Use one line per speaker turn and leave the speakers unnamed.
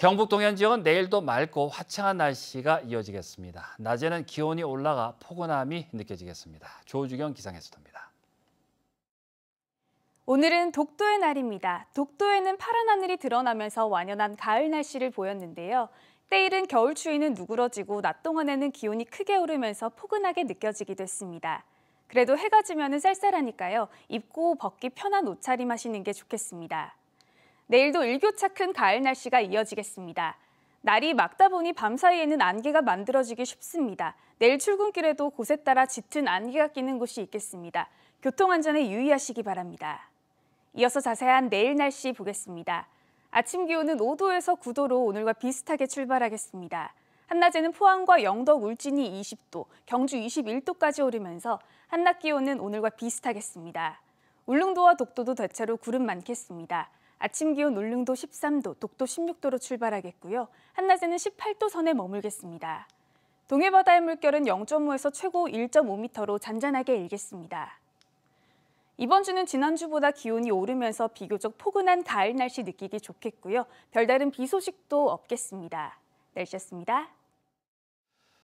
경북 동해안 지역은 내일도 맑고 화창한 날씨가 이어지겠습니다. 낮에는 기온이 올라가 포근함이 느껴지겠습니다. 조주경 기상캐스터입니다.
오늘은 독도의 날입니다. 독도에는 파란 하늘이 드러나면서 완연한 가을 날씨를 보였는데요. 때일은 겨울 추위는 누그러지고 낮 동안에는 기온이 크게 오르면서 포근하게 느껴지기도 했습니다. 그래도 해가 지면 은 쌀쌀하니까요. 입고 벗기 편한 옷차림 하시는 게 좋겠습니다. 내일도 일교차 큰 가을 날씨가 이어지겠습니다. 날이 막다 보니 밤사이에는 안개가 만들어지기 쉽습니다. 내일 출근길에도 곳에 따라 짙은 안개가 끼는 곳이 있겠습니다. 교통안전에 유의하시기 바랍니다. 이어서 자세한 내일 날씨 보겠습니다. 아침 기온은 5도에서 9도로 오늘과 비슷하게 출발하겠습니다. 한낮에는 포항과 영덕, 울진이 20도, 경주 21도까지 오르면서 한낮 기온은 오늘과 비슷하겠습니다. 울릉도와 독도도 대체로 구름 많겠습니다. 아침 기온 울릉도 13도, 독도 16도로 출발하겠고요. 한낮에는 18도 선에 머물겠습니다. 동해바다의 물결은 0.5에서 최고 1.5m로 잔잔하게 일겠습니다. 이번 주는 지난주보다 기온이 오르면서 비교적 포근한 가을 날씨 느끼기 좋겠고요. 별다른 비 소식도 없겠습니다. 날씨였습니다.